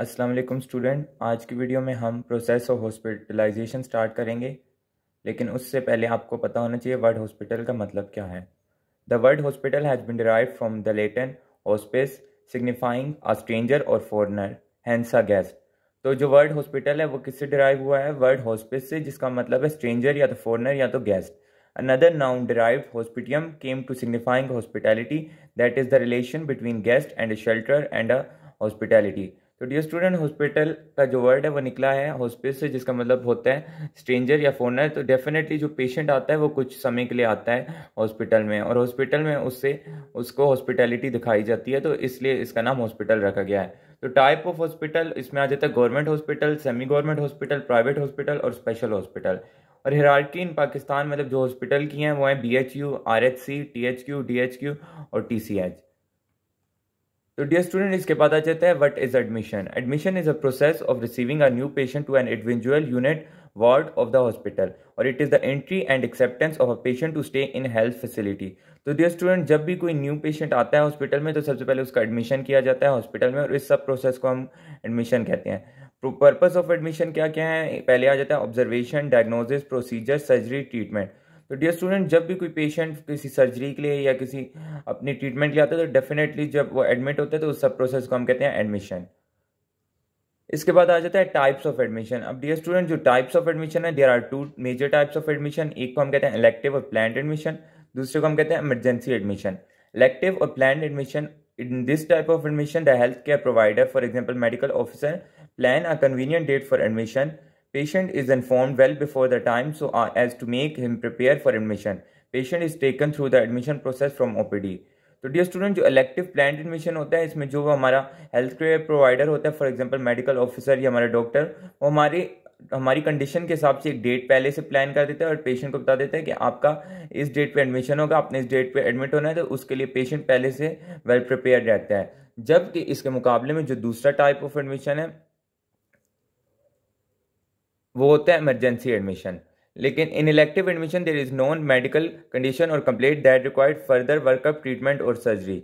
अस्सलाम वालेकुम स्टूडेंट आज की वीडियो में हम प्रोसेस ऑफ हॉस्पिटलाइजेशन स्टार्ट करेंगे लेकिन उससे पहले आपको पता होना चाहिए वर्ड हॉस्पिटल का मतलब क्या है the word hospital has been derived from the Latin hospice signifying a stranger और फॉरनर हैंसा गेस्ट तो जो वर्ड हॉस्पिटल है वो किससे डिराइव हुआ है वर्ड हॉस्पिस से जिसका मतलब है स्ट्रेंजर या तो फॉरनर या तो guest another noun derived hospitium came to signifying hospitality that is the relation between guest and a shelter and a hospitality तो डियर स्टूडेंट हॉस्पिटल का जो वर्ड है वो निकला है हॉस्पिस से जिसका मतलब होता है स्ट्रेंजर या फोनर तो डेफिनेटली जो पेशेंट आता है वो कुछ समय के लिए आता है हॉस्पिटल में और हॉस्पिटल में उससे उसको हॉस्पिटैलिटी दिखाई जाती है तो इसलिए इसका नाम हॉस्पिटल रखा गया है तो टाइप ऑफ हॉस्पिटल इसमें आ जाता है government hospital semi government hospital private hospital और स्पेशल हॉस्पिटल और हिराल्टी इन पाकिस्तान मतलब जो हॉस्पिटल की हैं वो हैं B H U R H C T H Q D H Q और टी सी एच तो डियर स्टूडेंट इसके बाद आ जाता है what is admission admission is a process of receiving a new patient to an individual unit ward of the hospital और it is the entry and acceptance of a patient to stay in health facility तो dear student जब भी कोई new patient आता है hospital में तो सबसे पहले उसका एडमिशन किया जाता है हॉस्पिटल में और इस सब प्रोसेस को हम एडमिशन कहते हैं पर्पज़ ऑफ एडमिशन क्या क्या है पहले आ जाता है observation diagnosis procedure surgery treatment तो डियर स्टूडेंट जब भी कोई पेशेंट किसी सर्जरी के लिए या किसी अपनी ट्रीटमेंट के लिए आता है तो डेफिनेटली जब वो एडमिट होता है तो उस सब प्रोसेस को हम कहते हैं एडमिशन इसके बाद आ जाता है टाइप्स ऑफ एडमिशन अब डियर स्टूडेंट जो टाइप्स ऑफ एडमिशन है there are two major types of admission एक को हम कहते हैं इलेक्टिव और प्लान एडमिशन दूसरे को हम कहते हैं इमरजेंसी एडमिशन इलेक्टिव और plan admission this type of admission the health care provider for example medical officer plan a convenient date for admission Patient is informed well before the time so uh, as to make him prepare for admission. Patient is taken through the admission process from OPD. तो dear student जो elective plan admission होता है इसमें जो हमारा health care provider होता है for example medical officer या हमारा डॉक्टर वो हमारे हमारी कंडीशन के हिसाब से एक डेट पहले से प्लान कर देता है और पेशेंट को बता देता है कि आपका इस डेट पे एडमिशन होगा आपने इस डेट पे एडमिट होना है तो उसके लिए पेशेंट पहले से वेल प्रिपेयर रहता है जबकि इसके मुकाबले में जो दूसरा टाइप ऑफ एडमिशन है वो होता है इमरजेंसी एडमिशन लेकिन in elective admission there is non medical condition और complete that required further workup treatment और सर्जरी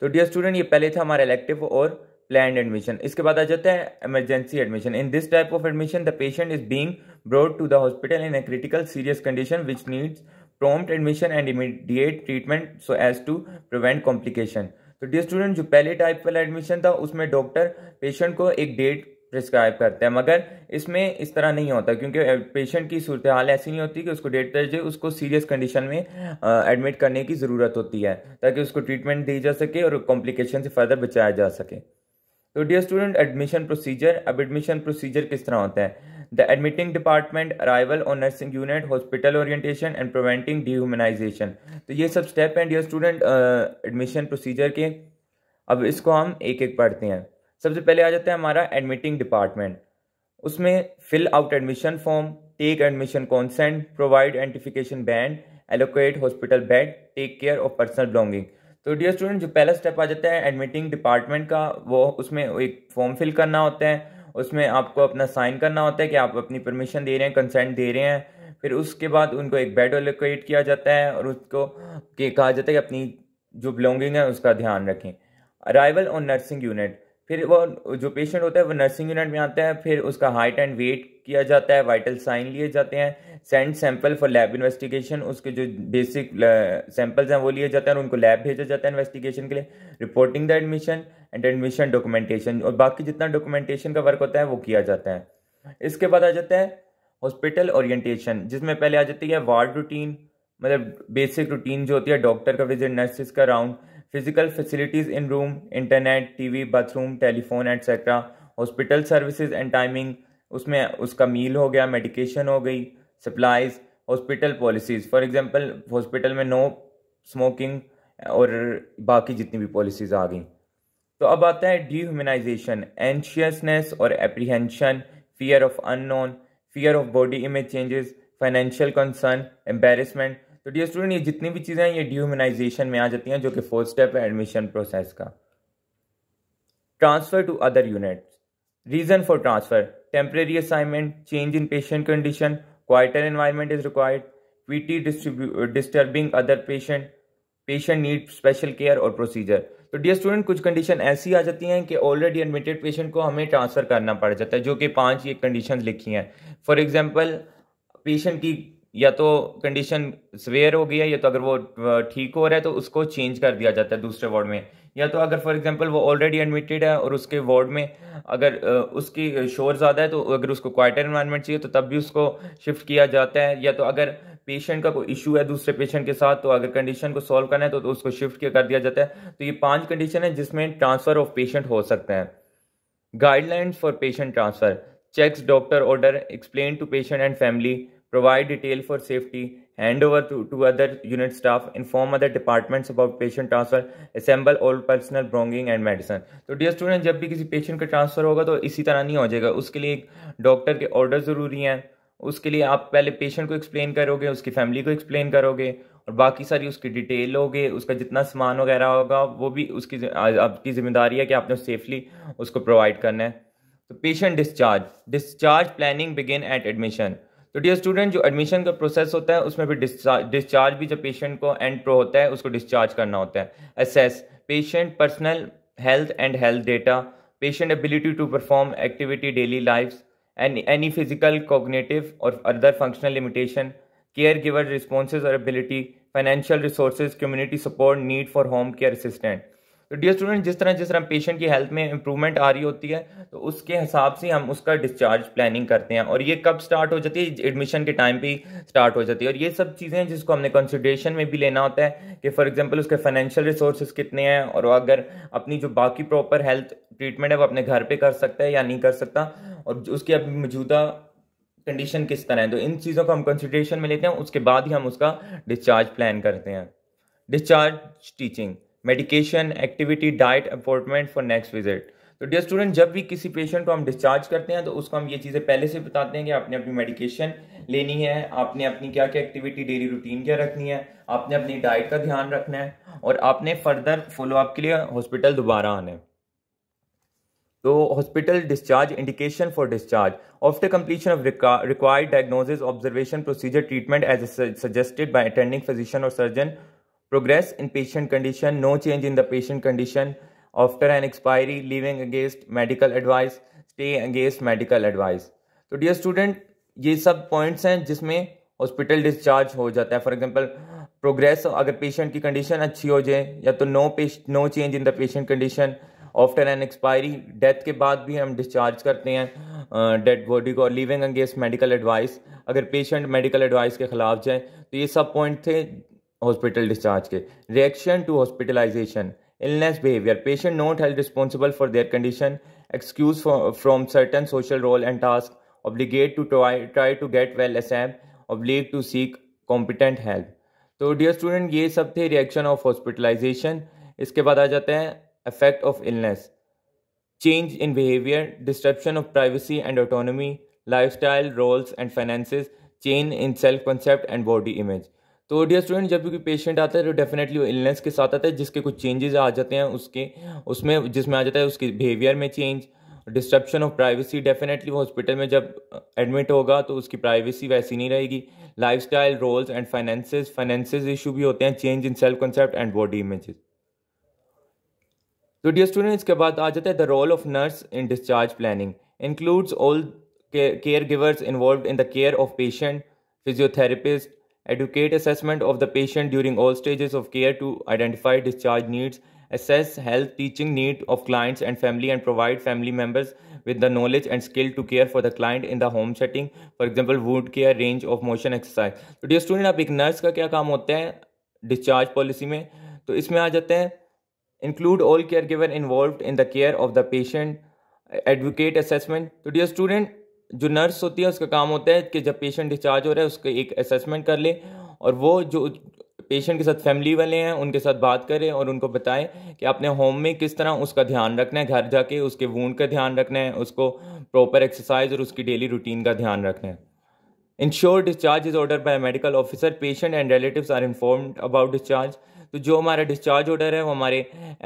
तो डियर स्टूडेंट ये पहले था हमारा इलेक्टिव और प्लान एडमिशन इसके बाद आ जाता है emergency admission in this type of admission the patient is being brought to the hospital in a critical serious condition which needs prompt admission and immediate treatment so as to prevent complication तो dear student जो पहले type वाला admission था उसमें doctor patient को एक date prescribe करते हैं मगर इसमें इस तरह नहीं होता क्योंकि पेशेंट की सूरत हाल ऐसी नहीं होती कि उसको डेट दर्ज उसको सीरियस कंडीशन में एडमिट करने की ज़रूरत होती है ताकि उसको ट्रीटमेंट दी जा सके और कॉम्प्लिकेशन से फर्दर बचाया जा सके तो डियर स्टूडेंट एडमिशन प्रोसीजर अब एडमिशन प्रोसीजर किस तरह होता है द एडमिटिंग डिपार्टमेंट अराइवल और nursing unit hospital orientation and preventing dehumanization तो ये सब स्टेप हैं डियर स्टूडेंट एडमिशन प्रोसीजर के अब इसको हम एक एक पढ़ते हैं सबसे पहले आ जाता है हमारा एडमिटिंग डिपार्टमेंट उसमें fill out admission form take admission consent provide identification band allocate hospital bed take care of personal belonging तो डियर स्टूडेंट जो पहला स्टेप आ जाता है एडमिटिंग डिपार्टमेंट का वो उसमें एक फॉर्म फिल करना होता है उसमें आपको अपना साइन करना होता है कि आप अपनी परमिशन दे रहे हैं कंसेंट दे रहे हैं फिर उसके बाद उनको एक बेड एलोकेट किया जाता है और उसको कहा जाता है कि अपनी जो बिलोंगिंग है उसका ध्यान रखें अराइवल ऑन नर्सिंग यूनिट फिर वो जो पेशेंट होता है वो नर्सिंग यूनिट में आते हैं फिर उसका हाइट एंड वेट किया जाता है वाइटल साइन लिए जाते हैं send sample for lab investigation उसके जो बेसिक सैंपल्स uh, हैं वो लिए जाते हैं और उनको लैब भेजा जाता है इन्वेस्टिगेशन के लिए reporting the admission and admission documentation और बाकी जितना डॉक्यूमेंटेशन का वर्क होता है वो किया जाता है इसके बाद आ जाता है हॉस्पिटल ओरिएंटेशन जिसमें पहले आ जाती है वार्ड रूटीन मतलब बेसिक रूटीन जो होती है डॉक्टर का विजिट नर्सिस का round facilities in room internet T V bathroom telephone etcetera hospital services and timing उसमें उसका मील हो गया मेडिकेशन हो गई supplies hospital policies for example hospital में नो स्मोकिंग और बाकी जितनी भी पॉलिसीज़ आ गई तो अब आता है डीह्यूमनाइजेशन एंशियसनेस और apprehension fear of unknown fear of body image changes financial concern embarrassment तो डियर स्टूडेंट ये जितनी भी चीज़ें हैं ये ड्यूमनाइजेशन में आ जाती हैं जो कि फोर्थ स्टेप है एडमिशन प्रोसेस का transfer to other unit reason for transfer temporary assignment change in patient condition quieter environment is required P T disturbing other patient patient need special care और प्रोसीजर तो डियर स्टूडेंट कुछ condition ऐसी आ जाती हैं कि already admitted patient को हमें ट्रांसफ़र करना पड़ जाता है जो कि पांच ये कंडीशन लिखी हैं फॉर एग्जाम्पल पेशेंट की या तो कंडीशन सवेयर हो गई है या तो अगर वो ठीक हो रहा है तो उसको चेंज कर दिया जाता है दूसरे वार्ड में या तो अगर फॉर एग्जांपल वो ऑलरेडी एडमिटेड है और उसके वार्ड में अगर उसकी शोर ज़्यादा है तो अगर उसको क्वाइटर इन्वायरमेंट चाहिए तो तब भी उसको शिफ्ट किया जाता है या तो अगर पेशेंट का कोई इशू है दूसरे पेशेंट के साथ तो अगर कंडीशन को सॉल्व करना है तो, तो उसको शिफ्ट कर दिया जाता है तो ये पाँच कंडीशन है जिसमें ट्रांसफ़र ऑफ पेशेंट हो सकते हैं guidelines for patient transfer checks doctor order explain to patient and family provide detail for safety, hand over to, to other unit staff, inform other departments about patient transfer, assemble all personal belonging and medicine. तो dear student जब भी किसी patient का transfer होगा तो इसी तरह नहीं हो जाएगा उसके लिए एक डॉक्टर के ऑर्डर ज़रूरी हैं उसके लिए आप पहले पेशेंट को एक्सप्लेन करोगे उसकी फैमिली को एक्सप्लेन करोगे और बाकी सारी उसकी डिटेल होगी उसका जितना सामान वगैरह होगा वो भी उसकी आपकी जिम्मेदारी है कि आपने सेफली उसको प्रोवाइड करना है तो patient discharge discharge planning begin at admission तो डियर स्टूडेंट जो एडमिशन का प्रोसेस होता है उसमें भी डिस्चार्ज भी जब पेशेंट को एंड प्रो होता है उसको डिस्चार्ज करना होता है assess patient personal health and health data patient ability to perform activity daily life and any physical cognitive और other functional limitation care giver response और ability financial resources community support need for home care assistant तो dear student जिस तरह जिस तरह patient की health में improvement आ रही होती है तो उसके हिसाब से हम उसका डिस्चार्ज प्लानिंग करते हैं और ये कब स्टार्ट हो जाती है एडमिशन के टाइम पे ही स्टार्ट हो जाती है और ये सब चीज़ें जिसको हमने कंसिड्रेशन में भी लेना होता है कि फॉर एग्जाम्पल उसके फाइनेंशियल रिसोर्सेज कितने हैं और अगर अपनी जो बाकी प्रॉपर हेल्थ ट्रीटमेंट है वो अपने घर पर कर सकता है या नहीं कर सकता और उसकी अब मौजूदा कंडीशन किस तरह है तो इन चीज़ों को हम कंसिड्रेशन में लेते हैं उसके बाद ही हम उसका डिस्चार्ज प्लान करते हैं discharge teaching medication activity diet appointment for next visit तो डियर स्टूडेंट जब भी किसी पेशेंट को हम डिस्चार्ज करते हैं तो उसको हम ये चीज़ें पहले से बताते हैं कि आपने अपनी मेडिकेशन लेनी है आपने अपनी क्या क्या एक्टिविटी डेली रूटीन क्या रखनी है आपने अपनी डाइट का ध्यान रखना है और आपने फर्दर फॉलोअप के लिए हॉस्पिटल दोबारा आना है तो hospital discharge indication for discharge of the completion of required diagnosis observation procedure treatment as suggested by attending physician और surgeon progress in patient condition no change in the patient condition after an expiry leaving against medical advice stay against medical advice तो dear student ये सब points हैं जिसमें hospital discharge हो जाता है for example progress अगर पेशेंट की कंडीशन अच्छी हो जाए या तो नो पेश no change in the patient condition after an expiry death के बाद भी हम डिस्चार्ज करते हैं डेड बॉडी को लिविंग अगेंस्ट मेडिकल एडवाइस अगर पेशेंट मेडिकल एडवाइस के खिलाफ जाए तो ये सब पॉइंट थे हॉस्पिटल डिस्चार्ज के reaction to hospitalization illness behaviour patient not held responsible for their condition excuse from certain social role and task obligate to try to get well assume obliged to seek competent help तो dear student ये सब थे reaction of hospitalisation इसके बाद आ जाते हैं effect of illness change in behaviour disruption of privacy and autonomy life style roles and finances change in self concept and body image तो डियर स्टूडेंट जब भी पेशेंट आता है तो डेफिनेटली वो इलनेस के साथ आता है जिसके कुछ चेंजेस आ जाते हैं उसके उसमें जिसमें आ जाता है उसके बिहेवियर में change disruption of privacy definitely वो हॉस्पिटल में जब एडमिट होगा तो उसकी प्राइवेसी वैसी नहीं रहेगी life style roles and finance finance issue भी होते हैं change in self concept and body images तो डियर स्टूडेंट इसके बाद आ जाता है the role of nurse in discharge planning includes all care givers involve in the care of patient physiotherapist educate assessment of the patient during all stages of care to identify discharge needs, assess health teaching need of clients and family and provide family members with the knowledge and skill to care for the client in the home setting for example wound care range of motion exercise So dear student, आप एक nurse का क्या काम होता है discharge policy में तो इसमें आ जाते हैं include all care giver involve in the care of the patient advocate assessment तो डियर जो नर्स होती है उसका काम होता है कि जब पेशेंट डिस्चार्ज हो रहा है उसका एक असेसमेंट कर ले और वो जो पेशेंट के साथ फैमिली वाले हैं उनके साथ बात करें और उनको बताएं कि अपने होम में किस तरह उसका ध्यान रखना है घर जाके उसके वूड का ध्यान रखना है उसको प्रॉपर एक्सरसाइज और उसकी डेली रूटीन का ध्यान रखना है ensure discharge is order by medical officer patient and relative are informed about discharge तो जो हमारा डिस्चार्ज ऑर्डर है वो हमारे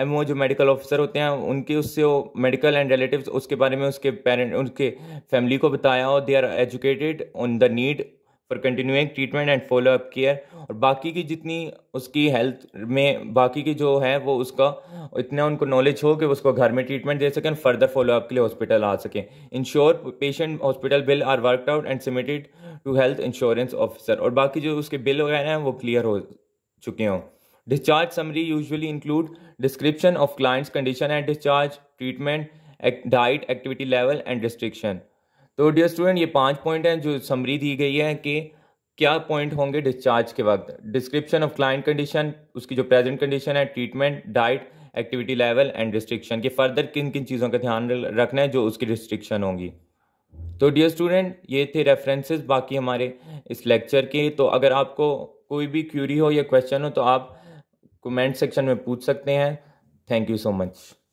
एम जो मेडिकल ऑफिसर होते हैं उनके उससे वो मेडिकल एंड रिलेटिव उसके बारे में उसके पेरेंट उनके फैमिली को बताया और they are educated on the need for continuing treatment and follow up care और बाकी की जितनी उसकी हेल्थ में बाकी की जो है वो उसका इतना उनको नॉलेज हो कि उसको घर में ट्रीटमेंट दे सकें फर्दर फॉलो अप के लिए हॉस्पिटल आ सकें ensure patient hospital bill are worked out and submitted to health insurance officer और बाकी जो उसके बिल वगैरह हैं वो क्लियर हो चुके हों Discharge summary usually include description of client's condition and discharge, treatment, diet diet, activity level and restriction. तो डियर स्टूडेंट ये पांच पॉइंट हैं जो समरी दी गई है कि क्या पॉइंट होंगे डिस्चार्ज के वक्त डिस्क्रिप्शन ऑफ क्लाइंट कंडीशन उसकी जो प्रेजेंट कंडीशन है treatment diet activity level and restriction के फर्दर किन किन चीज़ों का ध्यान रखना है जो उसकी रिस्ट्रिक्शन होंगी तो डियर स्टूडेंट ये थे रेफरेंसेस बाकी हमारे इस लेक्चर के तो अगर आपको कोई भी क्यूरी हो या क्वेश्चन हो तो आप कमेंट सेक्शन में पूछ सकते हैं थैंक यू सो मच